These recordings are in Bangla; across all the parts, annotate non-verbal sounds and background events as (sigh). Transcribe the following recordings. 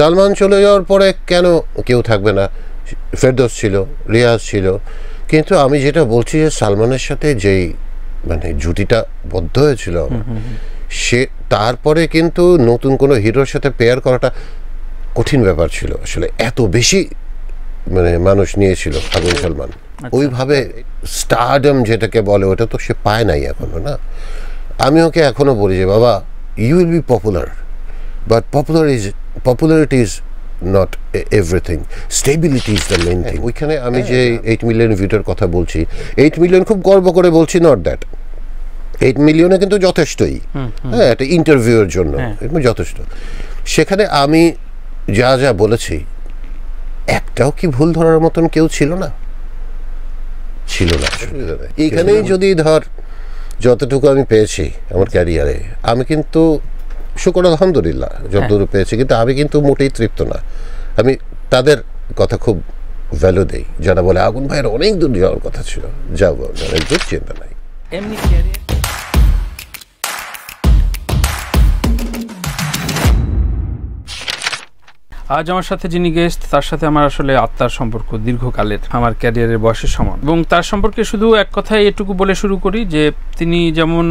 সালমান চলে যাওয়ার পরে কেন কেউ থাকবে না ফেরদোস ছিল রিয়াজ ছিল কিন্তু আমি যেটা বলছি যে সালমানের সাথে যেই মানে জুটিটা বদ্ধ হয়েছিল সে তারপরে কিন্তু নতুন কোনো হিরোর সাথে পেয়ার করাটা কঠিন ব্যাপার ছিল আসলে এত বেশি মানে মানুষ নিয়েছিল ফাগুন সালমান আচ্ছা। ওইভাবে স্টারডম যেটাকে বলে ওটা তো সে পায় নাই এখনো না আমি ওকে এখনো বলি যে বাবা you will be popular but popular is popularity is not everything stability is the main thing ওইখানে আমি হ্যাঁ, যে এইট মিলিয়ন ভিউটার কথা বলছি এইট মিলিয়ন খুব গর্ব করে বলছি নট দ্যাট এইট মিলিয়নে কিন্তু যথেষ্টই হ্যাঁ একটা ইন্টারভিউয়ের জন্য হ্যাঁ। যথেষ্ট সেখানে আমি যা যা বলেছি একটাও কি ভুল ধরার মতন কেউ ছিল না ছিল না এখানেই যদি ধর যতটুকু আমি পেয়েছি আমার ক্যারিয়ারে আমি কিন্তু শুকর আলহামদুলিল্লাহ যতদূর হ্যাঁ। পেয়েছি কিন্তু আমি কিন্তু মোটেই তৃপ্ত না আমি তাদের কথা খুব ভ্যালু দেই যারা বলে আগুন ভাইয়ের অনেক দূর যাওয়ার কথা ছিল যা অনেক দূর চিন্তা নাই এমনি আজ আমার সাথে যিনি গেস্ট তার সাথে আমার আসলে আত্মার সম্পর্ক দীর্ঘকালের আমার ক্যারিয়ারের বয়সের সমান এবং তার সম্পর্কে শুধু এক কথায় এটুকু বলে শুরু করি যে তিনি যেমন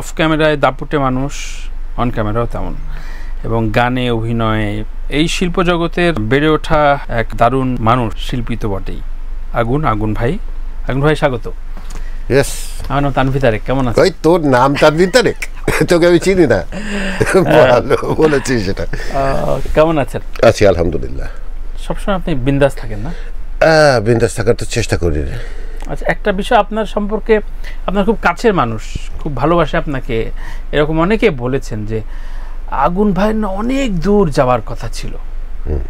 অফ ক্যামেরায় দাপুটে মানুষ অন ক্যামেরাও তেমন এবং গানে অভিনয়ে এই শিল্প জগতের বেড়ে ওঠা এক দারুণ মানুষ শিল্পী তো বটেই আগুন আগুন ভাই আগুন ভাই স্বাগত ইয়েস আমার নাম তানভি তারেক কেমন আছে ওই তোর নাম তানভি তারেক তোকে আমি চিনি না ভালো বলেছিস সেটা কেমন আছেন আছি আলহামদুলিল্লাহ সবসময় আপনি বিন্দাস থাকেন না বিন্দাস থাকার তো চেষ্টা করি রে আচ্ছা একটা বিষয় আপনার সম্পর্কে আপনার খুব কাছের মানুষ খুব ভালোবাসে আপনাকে এরকম অনেকে বলেছেন যে আগুন ভাই অনেক দূর যাওয়ার কথা ছিল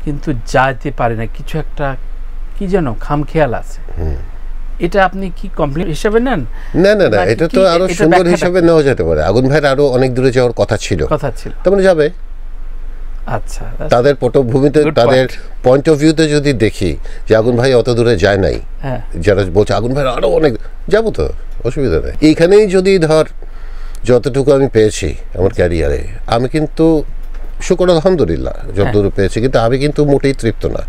কিন্তু যাইতে পারে না কিছু একটা কি যেন খামখেয়াল আছে এটা আপনি কি কমপ্লিট হিসাবে নেন না না না এটা তো আরো সুন্দর হিসাবে নেওয়া যেতে পারে আগুন ভাইয়ের আরো অনেক দূরে যাওয়ার কথা ছিল কথা ছিল তেমন মানে যাবে আচ্ছা তাদের পটভূমিতে তাদের পয়েন্ট অফ ভিউতে যদি দেখি যে আগুন ভাই অত দূরে যায় নাই হ্যাঁ। যারা বলছে আগুন ভাই অনেক যাবো তো অসুবিধা নেই এইখানেই যদি ধর যতটুকু আমি পেয়েছি আমার ক্যারিয়ারে আমি কিন্তু শুকর আলহামদুলিল্লাহ যতদূর হ্যাঁ। পেয়েছি কিন্তু আমি কিন্তু মোটেই তৃপ্ত না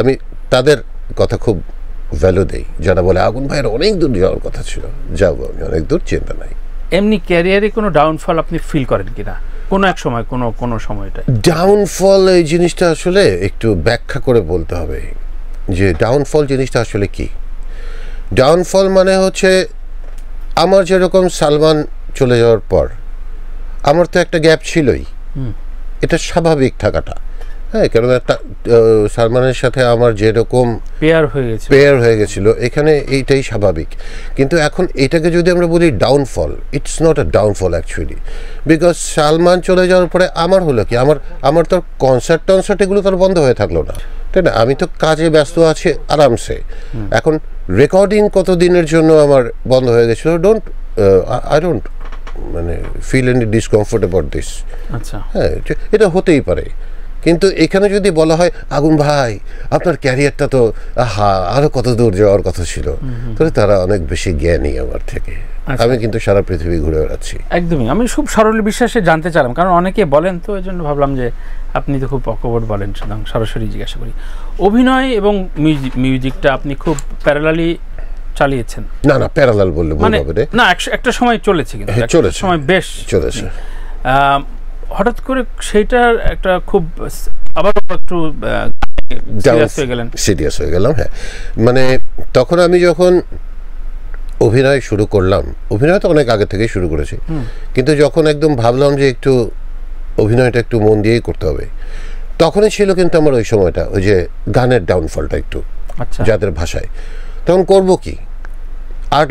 আমি তাদের কথা খুব ভ্যালু দেই যারা বলে আগুন ভাইয়ের অনেক দূর যাওয়ার কথা ছিল যাবো আমি অনেক দূর চিন্তা নাই এমনি ক্যারিয়ারে কোনো ডাউনফল আপনি ফিল করেন কিনা কোনো এক সময় কোনো কোনো সময়টা ডাউনফল এই জিনিসটা আসলে একটু ব্যাখ্যা করে বলতে হবে যে ডাউনফল জিনিসটা আসলে কি ডাউনফল মানে হচ্ছে আমার যেরকম সালমান চলে যাওয়ার পর আমার তো একটা গ্যাপ ছিলই এটা স্বাভাবিক থাকাটা হ্যাঁ কেননা সালমানের সাথে আমার যেরকম পেয়ার হয়ে গেছে পেয়ার হয়ে গেছিল এখানে এইটাই স্বাভাবিক কিন্তু এখন এটাকে যদি আমরা বলি downfall it's not a downfall actually because Salman চলে যাওয়ার পরে আমার হলো কি আমার আমার তো কনসার্ট টনসার্ট এগুলো তো বন্ধ হয়ে থাকলো না তাই না আমি তো কাজে ব্যস্ত আছি আরামসে এখন রেকর্ডিং কত দিনের জন্য আমার বন্ধ হয়ে গেছিলো ডোন্ট আই ডোন্ট মানে feel any discomfort about this আচ্ছা হ্যাঁ এটা হতেই পারে কিন্তু এখানে যদি বলা হয় আগুন ভাই আপনার ক্যারিয়ারটা তো আহা আরও কত দূর যাওয়ার কথা ছিল তাহলে তারা অনেক বেশি জ্ঞানী আমার থেকে আচ্ছা। আমি কিন্তু সারা পৃথিবী ঘুরে বেড়াচ্ছি একদমই আমি খুব সরল বিশ্বাসে জানতে চাইলাম কারণ অনেকে বলেন তো এই জন্য ভাবলাম যে আপনি তো খুব অকবর বলেন সুতরাং সরাসরি জিজ্ঞাসা করি অভিনয় এবং মিউজিকটা আপনি খুব প্যারালালি চালিয়েছেন না না প্যারালাল বললে মানে না একটা সময় চলেছে কিন্তু হ্যাঁ, চলেছে সময় বেশ চলেছে হঠাৎ করে সেইটার একটা খুব আবার একটু সিরিয়াস হয়ে গেলাম হ্যাঁ মানে তখন আমি যখন অভিনয় শুরু করলাম অভিনয় তো অনেক আগে থেকেই শুরু করেছি কিন্তু যখন একদম ভাবলাম যে একটু অভিনয়টা একটু মন দিয়েই করতে হবে তখনই ছিল কিন্তু আমার ওই সময়টা ওই যে গানের ডাউনফলটা একটু আচ্ছা। যাদের ভাষায় তখন করবো কি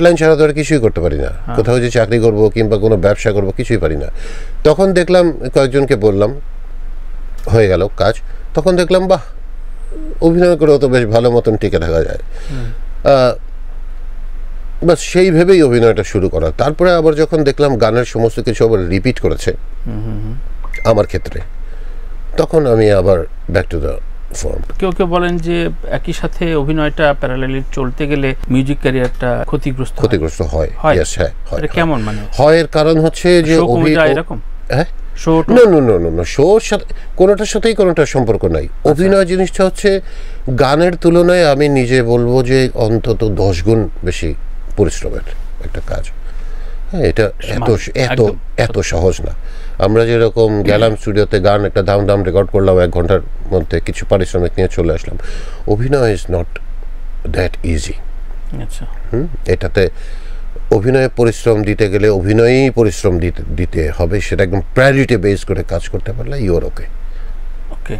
লাইন ছাড়া তো আর কিছুই করতে পারি না হ্যাঁ। কোথাও যে চাকরি করব কিংবা কোনো ব্যবসা করব কিছুই পারি না তখন দেখলাম কয়েকজনকে বললাম হয়ে গেল কাজ তখন দেখলাম বাহ অভিনয় করেও তো বেশ ভালো মতন টিকে থাকা যায় বাস সেই ভেবেই অভিনয়টা শুরু করা তারপরে আবার যখন দেখলাম গানের সমস্ত কিছু আবার রিপিট করেছে আমার ক্ষেত্রে তখন আমি আবার ব্যাক টু দ্য ফর্ম কেউ কেউ বলেন যে একই সাথে অভিনয়টা প্যারালালি চলতে গেলে মিউজিক ক্যারিয়ারটা ক্ষতিগ্রস্ত ক্ষতিগ্রস্ত হয় ইয়েস হ্যাঁ হয় কেমন মানে হয় এর কারণ হচ্ছে যে অভিনয় এরকম হ্যাঁ না না না না শোর সাথে কোনোটার সাথেই কোনোটার সম্পর্ক নাই আচ্ছা। অভিনয় জিনিসটা হচ্ছে গানের তুলনায় আমি নিজে বলবো যে অন্তত দশ গুণ বেশি পরিশ্রমের একটা কাজ হ্যাঁ এটা এত এত এত সহজ না আমরা যেরকম গেলাম স্টুডিওতে গান একটা দাম দাম রেকর্ড করলাম এক ঘন্টার মধ্যে কিছু পারিশ্রমিক নিয়ে চলে আসলাম অভিনয় ইজ নট দ্যাট ইজি আচ্ছা হুম এটাতে অভিনয়ে পরিশ্রম দিতে গেলে অভিনয়েই পরিশ্রম দিতে দিতে হবে সেটা একদম প্রায়োরিটি বেস করে কাজ করতে পারলে ইউর ওকে ওকে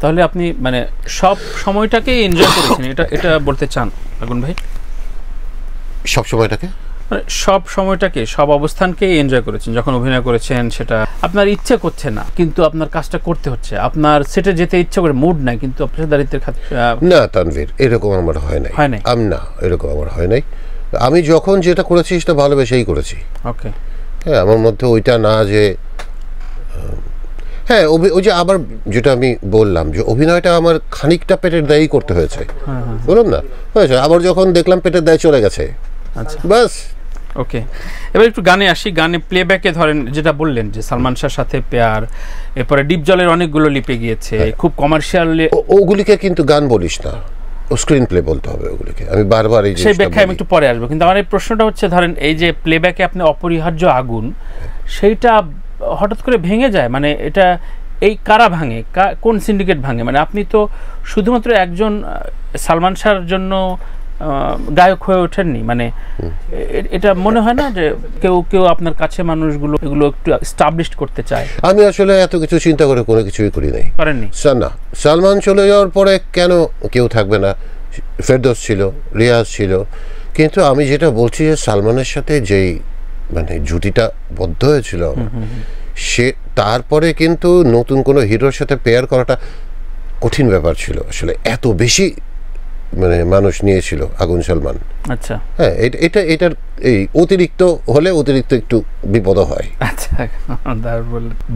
তাহলে আপনি মানে সব সময়টাকে এনজয় করেছেন এটা এটা বলতে চান আগুন ভাই সব সময়টাকে মানে সব সময়টাকে সব অবস্থানকে এনজয় করেছেন যখন অভিনয় করেছেন সেটা আপনার ইচ্ছে করছে না কিন্তু আপনার কাজটা করতে হচ্ছে আপনার সেটে যেতে ইচ্ছে করে মুড নাই কিন্তু আপনার দারিদ্রের খাতে না তানভীর এরকম আমার হয় নাই হয় নাই আমি না এরকম আমার হয় নাই আমি যখন যেটা করেছি সেটা ভালোবেসেই করেছি ওকে হ্যাঁ আমার মধ্যে ওইটা না যে হ্যাঁ ওই যে আবার যেটা আমি বললাম যে অভিনয়টা আমার খানিকটা পেটের দায়ী করতে হয়েছে হ্যাঁ, হ্যাঁ। বললাম না হয়েছে আবার যখন দেখলাম পেটের দায় চলে গেছে আচ্ছা বাস ওকে এবার একটু গানে আসি গানে প্লেব্যাকে ধরেন যেটা বললেন যে সালমান শাহর সাথে পেয়ার এরপরে ডিপ জলের অনেকগুলো লিপে গিয়েছে হ্যাঁ। খুব কমার্শিয়াল ওগুলিকে কিন্তু গান বলিস না স্ক্রিন প্লে বলতে হবে ওগুলোকে আমি বারবার এই সেই ব্যাখ্যা আমি একটু পরে আসবো কিন্তু আমার এই প্রশ্নটা হচ্ছে ধরেন এই যে প্লেব্যাকে আপনি অপরিহার্য আগুন সেইটা হঠাৎ করে ভেঙে যায় মানে এটা এই কারা ভাঙে কোন সিন্ডিকেট ভাঙে মানে আপনি তো শুধুমাত্র একজন সালমান শাহর জন্য গায়ক হয়ে ওঠেননি মানে এটা মনে হয় না যে কেউ কেউ আপনার কাছে মানুষগুলো এগুলো একটু স্টাবলিশ করতে চায় আমি আসলে এত কিছু চিন্তা করে কোনো কিছুই করি নাই করেননি না সালমান চলে যাওয়ার পরে কেন কেউ থাকবে না ফেরদোস ছিল রিয়াজ ছিল কিন্তু আমি যেটা বলছি যে সালমানের সাথে যেই মানে জুটিটা বদ্ধ হয়েছিল সে তারপরে কিন্তু নতুন কোনো হিরোর সাথে পেয়ার করাটা কঠিন ব্যাপার ছিল আসলে এত বেশি মানে মানুষ নিয়েছিল আগুন সালমান আচ্ছা হ্যাঁ এটা এটার এই অতিরিক্ত হলে অতিরিক্ত একটু বিপদ হয় আচ্ছা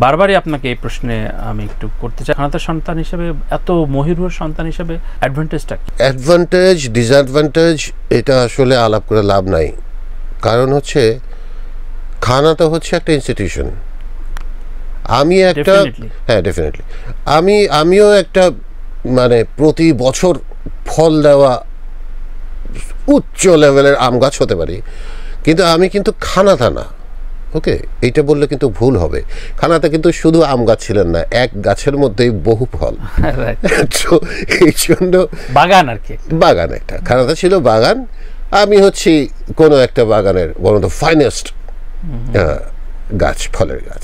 বারবারই আপনাকে এই প্রশ্নে আমি একটু করতে চাই অনাথার সন্তান হিসেবে এত মহিরুহ সন্তান হিসেবে অ্যাডভান্টেজটা কি অ্যাডভান্টেজ ডিসঅ্যাডভান্টেজ এটা আসলে আলাপ করে লাভ নাই কারণ হচ্ছে খানা তো হচ্ছে একটা ইনস্টিটিউশন আমি একটা হ্যাঁ ডেফিনেটলি আমি আমিও একটা মানে প্রতি বছর ফল দেওয়া উচ্চ লেভেলের আম গাছ হতে পারি কিন্তু আমি কিন্তু খানা থানা ওকে এইটা বললে কিন্তু ভুল হবে খানাতে কিন্তু শুধু আম গাছ ছিলেন না এক গাছের মধ্যেই বহু ফল (laughs) এই জন্য বাগান আর কি বাগান একটা খানাতে ছিল বাগান আমি হচ্ছি কোনো একটা বাগানের ওয়ান অফ দ্য ফাইনেস্ট গাছ ফলের গাছ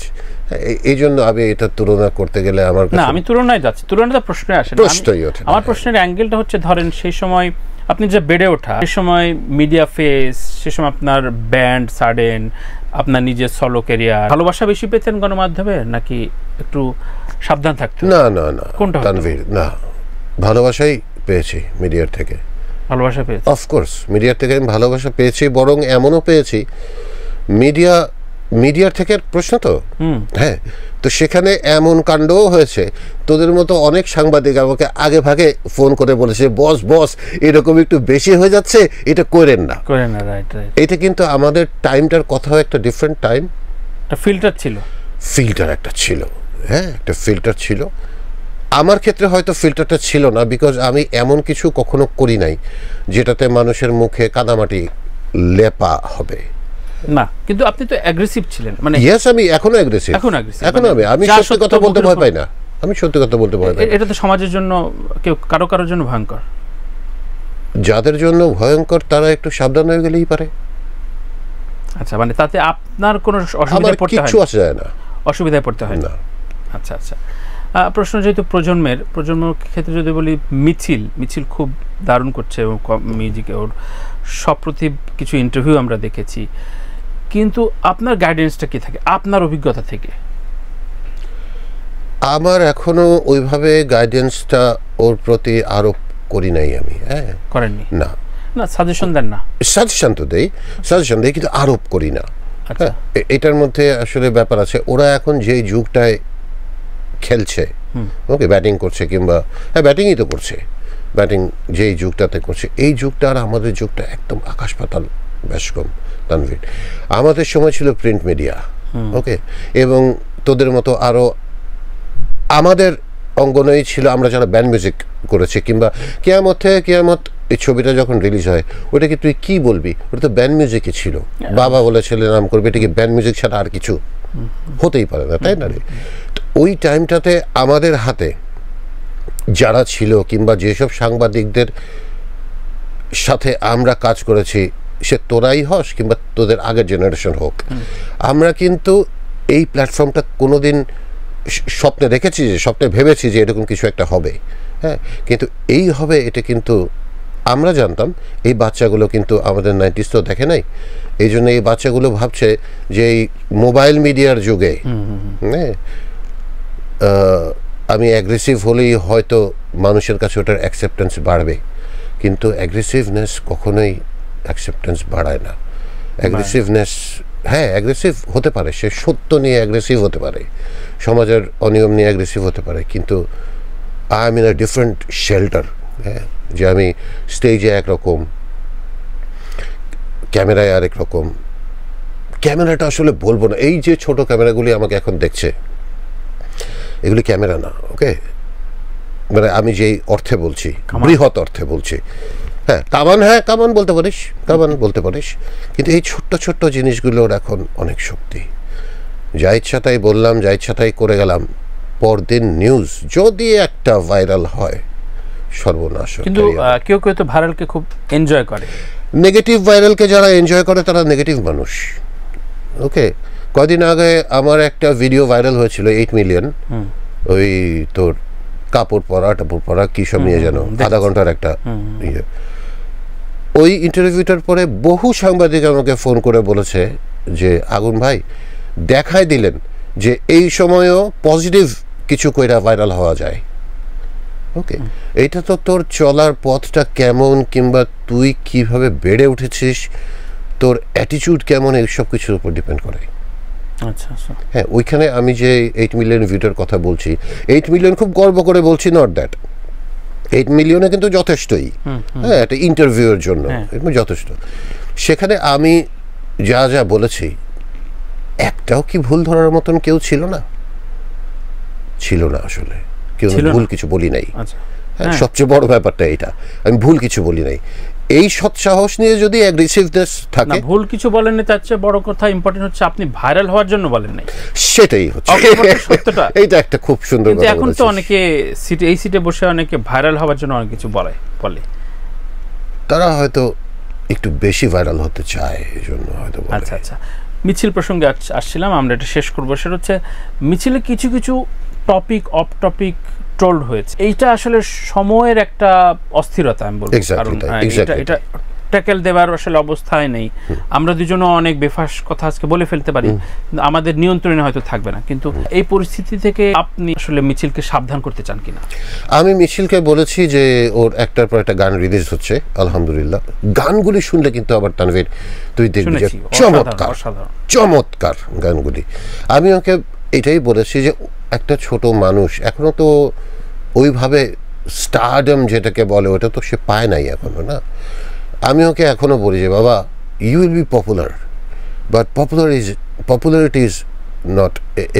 এই জন্য আমি এটা তুলনা করতে গেলে আমার না আমি তুলনায় যাচ্ছি তুলনাটা প্রশ্নে আসে প্রশ্নই ওঠে আমার প্রশ্নের অ্যাঙ্গেলটা হচ্ছে ধরেন সেই সময় আপনি যে বেড়ে ওঠা সে সময় মিডিয়া ফেস সে সময় আপনার ব্যান্ড সাডেন আপনার নিজের সলো কেরিয়ার ভালোবাসা বেশি পেতেন গণমাধ্যমে নাকি একটু সাবধান থাকতেন না না না কোনটা তানভীর না ভালোবাসাই পেয়েছি মিডিয়ার থেকে ভালোবাসা পেয়েছি অফকোর্স মিডিয়ার থেকে আমি ভালোবাসা পেয়েছি বরং এমনও পেয়েছি মিডিয়া মিডিয়ার থেকে প্রশ্ন তো হ্যাঁ তো সেখানে এমন কাণ্ডও হয়েছে তোদের মতো অনেক সাংবাদিক আমাকে আগে ভাগে ফোন করে বলেছে বস বস এরকম একটু বেশি হয়ে যাচ্ছে এটা করেন না এটা কিন্তু আমাদের টাইমটার কথাও একটা ডিফারেন্ট টাইম একটা ফিল্টার ছিল ফিল্টার একটা ছিল হ্যাঁ একটা ফিল্টার ছিল আমার ক্ষেত্রে হয়তো ফিল্টারটা ছিল না বিকজ আমি এমন কিছু কখনো করি নাই যেটাতে মানুষের মুখে কাদামাটি লেপা হবে না কিন্তু আপনি তো অ্যাগ্রেসিভ ছিলেন মানে ইয়েস আমি এখনো অ্যাগ্রেসিভ এখনো অ্যাগ্রেসিভ এখনো মানে আমি আমি সত্যি কথা বলতে ভয় পাই না আমি সত্যি কথা বলতে ভয় পাই এটা তো সমাজের জন্য কেউ কারো কারোর জন্য ভয়ঙ্কর যাদের জন্য ভয়ঙ্কর তারা একটু সাবধান হয়ে গেলেই পারে আচ্ছা মানে তাতে আপনার কোনো অসুবিধা পড়তে হয় কিছু আসে যায় না অসুবিধায় পড়তে হয় না আচ্ছা আচ্ছা প্রশ্ন যেহেতু প্রজন্মের প্রজন্মের ক্ষেত্রে যদি বলি মিছিল মিছিল খুব দারুণ করছে এবং মিউজিকে ওর সপ্রতিভ কিছু ইন্টারভিউ আমরা দেখেছি কিন্তু আপনার গাইডেন্সটা কি থাকে আপনার অভিজ্ঞতা থেকে আমার এখনো ওইভাবে গাইডেন্সটা ওর প্রতি আরোপ করি নাই আমি হ্যাঁ না সাজেশন কিন্তু আরোপ করি না আচ্ছা। হ্যাঁ এটার মধ্যে আসলে ব্যাপার আছে ওরা এখন যে যুগটায় খেলছে ওকে ব্যাটিং করছে কিংবা হ্যাঁ ব্যাটিংই তো করছে ব্যাটিং যেই যুগটাতে করছে এই যুগটা আর আমাদের যুগটা একদম আকাশ পাতাল ব্যাস কম তানভীর আমাদের সময় ছিল প্রিন্ট মিডিয়া ওকে এবং তোদের মতো আরও আমাদের অঙ্গনেই ছিল আমরা যারা ব্যান্ড মিউজিক করেছি কিংবা কেয়ামত কেয়ামত এই ছবিটা যখন রিলিজ হয় ওটাকে তুই কি বলবি ওটা তো ব্যান্ড মিউজিকই ছিল বাবা বলে ছেলে নাম করবে এটা কি ব্যান্ড মিউজিক ছাড়া আর কিছু হতেই পারে না তাই না রে ওই টাইমটাতে আমাদের হাতে যারা ছিল কিংবা যেসব সাংবাদিকদের সাথে আমরা কাজ করেছি সে তোরাই হস কিংবা তোদের আগের জেনারেশন হোক আমরা কিন্তু এই প্ল্যাটফর্মটা কোনো দিন স্বপ্নে দেখেছি যে স্বপ্নে ভেবেছি যে এরকম কিছু একটা হবে হ্যাঁ কিন্তু এই হবে এটা কিন্তু আমরা জানতাম এই বাচ্চাগুলো কিন্তু আমাদের নাইনটিস তো দেখে নাই এই জন্য এই বাচ্চাগুলো ভাবছে যে এই মোবাইল মিডিয়ার যুগে হ্যাঁ আমি অ্যাগ্রেসিভ হলেই হয়তো মানুষের কাছে ওটার অ্যাকসেপ্টেন্স বাড়বে কিন্তু অ্যাগ্রেসিভনেস কখনোই অ্যাকসেপ্টেন্স বাড়ায় না অ্যাগ্রেসিভনেস হ্যাঁ অ্যাগ্রেসিভ হতে পারে সে সত্য নিয়ে অ্যাগ্রেসিভ হতে পারে সমাজের অনিয়ম নিয়ে অ্যাগ্রেসিভ হতে পারে কিন্তু I am in a different shelter হ্যাঁ যে আমি স্টেজে একরকম ক্যামেরায় আরেক রকম ক্যামেরাটা আসলে বলবো না এই যে ছোট ক্যামেরাগুলি আমাকে এখন দেখছে এগুলি ক্যামেরা না ওকে মানে আমি যেই অর্থে বলছি বৃহৎ অর্থে বলছি হ্যাঁ কামান হ্যাঁ কামান বলতে পারিস কামান বলতে পারিস কিন্তু এই ছোট্ট ছোট্ট জিনিসগুলোর এখন অনেক শক্তি যা ইচ্ছা তাই বললাম যা ইচ্ছা তাই করে গেলাম পরদিন নিউজ যদি একটা ভাইরাল হয় সর্বনাশ কিন্তু কেউ কেউ তো ভাইরালকে খুব এনজয় করে নেগেটিভ ভাইরালকে যারা এনজয় করে তারা নেগেটিভ মানুষ ওকে কদিন আগে আমার একটা ভিডিও ভাইরাল হয়েছিল এইট মিলিয়ন ওই তোর কাপড় পরা টাপড় পরা কী সব নিয়ে যেন আধা ঘন্টার একটা ইয়ে ওই ইন্টারভিউটার পরে বহু সাংবাদিক আমাকে ফোন করে বলেছে যে আগুন ভাই দেখাই দিলেন যে এই সময়ও পজিটিভ কিছু কইরা ভাইরাল হওয়া যায় ওকে এটা তো তোর চলার পথটা কেমন কিংবা তুই কিভাবে বেড়ে উঠেছিস তোর অ্যাটিচিউড কেমন এইসব কিছুর উপর ডিপেন্ড করে আচ্ছা, আচ্ছা হ্যাঁ ওইখানে আমি যে এইট মিলিয়ন ভিউটার কথা বলছি এইট মিলিয়ন খুব গর্ব করে বলছি নট দ্যাট এইট মিলিয়নে কিন্তু যথেষ্টই হ্যাঁ একটা ইন্টারভিউর হ্যাঁ। জন্য যথেষ্ট সেখানে আমি যা যা বলেছি একটাও কি ভুল ধরার মতন কেউ ছিল না ছিল না আসলে কেউ ভুল কিছু বলি নাই আচ্ছা। হ্যাঁ, হ্যাঁ। সবচেয়ে বড় ব্যাপারটা এটা আমি ভুল কিছু বলি নাই এই সৎসাহস নিয়ে যদি অ্যাগ্রেসিভনেস থাকে ভুল কিছু বলেন না তার চেয়ে বড় কথা ইম্পর্টেন্ট হচ্ছে আপনি ভাইরাল হওয়ার জন্য বলেন নাই সেটাই হচ্ছে সত্যটা (laughs) এইটা একটা খুব সুন্দর কথা এখন তো অনেকে সিট এই সিটে বসে অনেকে ভাইরাল হওয়ার জন্য অনেক কিছু বলে বলে তারা হয়তো একটু বেশি ভাইরাল হতে চায় এই জন্য হয়তো আচ্ছা আচ্ছা মিছিল প্রসঙ্গে আসছিলাম আমরা এটা শেষ করবো সেটা হচ্ছে মিছিলে কিছু কিছু টপিক অফ টপিক ট্রোলড হয়েছে এইটা আসলে সময়ের একটা অস্থিরতা আমি বলবো কারণ হ্যাঁ, এটা ট্যাকেল দেওয়ার আসলে অবস্থায় নেই আমরা দুজনও অনেক বেফাস কথা আজকে বলে ফেলতে পারি আমাদের নিয়ন্ত্রণে হয়তো থাকবে না কিন্তু এই পরিস্থিতি থেকে আপনি আসলে মিছিলকে সাবধান করতে চান কিনা আমি মিছিলকে বলেছি যে ওর একটার পর একটা গান রিলিজ হচ্ছে আলহামদুলিল্লাহ গানগুলি শুনলে কিন্তু আবার তানভীর তুই দেখবি চমৎকার চমৎকার গানগুলি আমি ওকে এটাই বলেছি যে একটা ছোট মানুষ এখনো তো ওইভাবে স্টারডম যেটাকে বলে ওটা তো সে পায় নাই এখনও না আমি ওকে এখনও বলি যে বাবা you will be popular but popular is popularity is not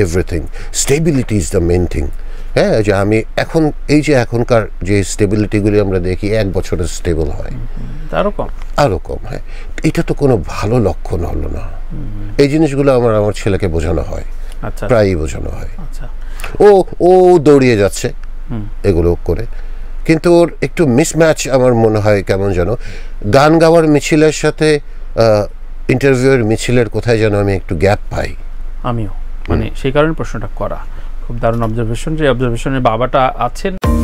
everything stability is the main thing হ্যাঁ যে আমি এখন এই যে এখনকার যে স্টেবিলিটিগুলি আমরা দেখি এক বছরে স্টেবল হয় আরও কম আরও কম হ্যাঁ এটা তো কোনো ভালো লক্ষণ হলো না এই জিনিসগুলো আমার আমার ছেলেকে বোঝানো হয় আচ্ছা। প্রায়ই বোঝানো হয় আচ্ছা। ও ও দৌড়িয়ে যাচ্ছে এগুলো করে কিন্তু ওর একটু মিসম্যাচ আমার মনে হয় কেমন যেন গান গাওয়ার মিছিলের সাথে ইন্টারভিউয়ের মিছিলের কোথায় যেন আমি একটু গ্যাপ পাই আমিও মানে সেই কারণে প্রশ্নটা করা খুব দারুণ অবজারভেশন যে অবজারভেশনের বাবাটা আছেন